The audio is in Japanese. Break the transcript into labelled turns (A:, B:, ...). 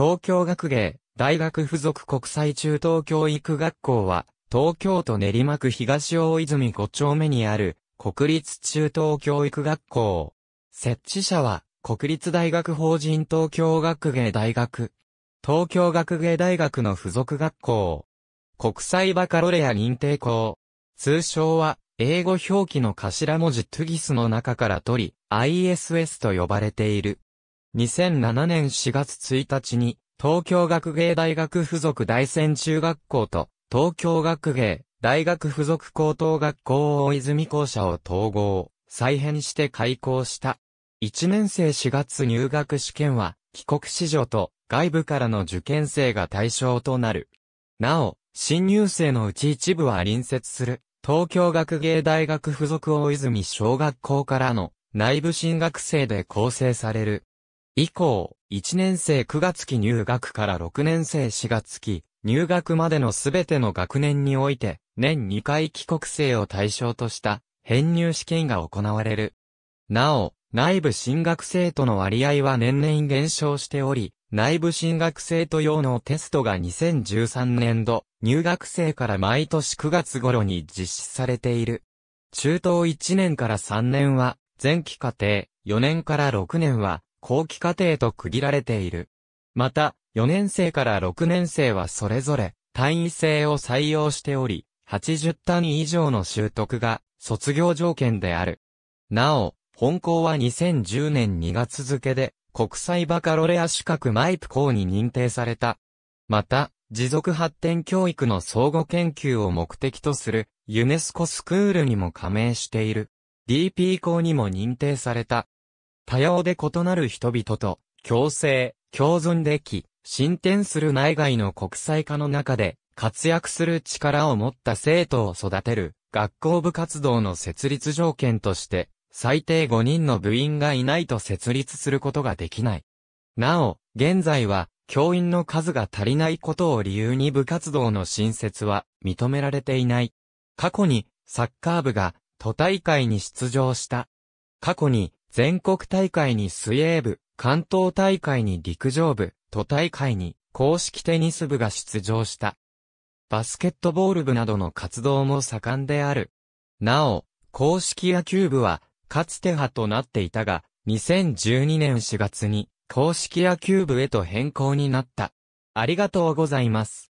A: 東京学芸、大学附属国際中等教育学校は、東京都練馬区東大泉5丁目にある、国立中等教育学校。設置者は、国立大学法人東京学芸大学。東京学芸大学の附属学校。国際バカロレア認定校。通称は、英語表記の頭文字トゥギスの中から取り、ISS と呼ばれている。2007年4月1日に、東京学芸大学附属大仙中学校と、東京学芸大学附属高等学校大泉校舎を統合、再編して開校した。1年生4月入学試験は、帰国子女と外部からの受験生が対象となる。なお、新入生のうち一部は隣接する、東京学芸大学附属大泉小学校からの内部進学生で構成される。以降、1年生9月期入学から6年生4月期入学までのすべての学年において、年2回帰国生を対象とした編入試験が行われる。なお、内部進学生徒の割合は年々減少しており、内部進学生徒用のテストが2013年度、入学生から毎年9月頃に実施されている。中等1年から3年は、前期課程、4年から6年は、後期課程と区切られている。また、4年生から6年生はそれぞれ単位制を採用しており、80単位以上の習得が卒業条件である。なお、本校は2010年2月付で国際バカロレア資格マイプ校に認定された。また、持続発展教育の相互研究を目的とするユネスコスクールにも加盟している。DP 校にも認定された。多様で異なる人々と共生、共存でき、進展する内外の国際化の中で活躍する力を持った生徒を育てる学校部活動の設立条件として、最低5人の部員がいないと設立することができない。なお、現在は、教員の数が足りないことを理由に部活動の新設は認められていない。過去に、サッカー部が都大会に出場した。過去に、全国大会に水泳部、関東大会に陸上部、都大会に公式テニス部が出場した。バスケットボール部などの活動も盛んである。なお、公式野球部は、かつて派となっていたが、2012年4月に公式野球部へと変更になった。ありがとうございます。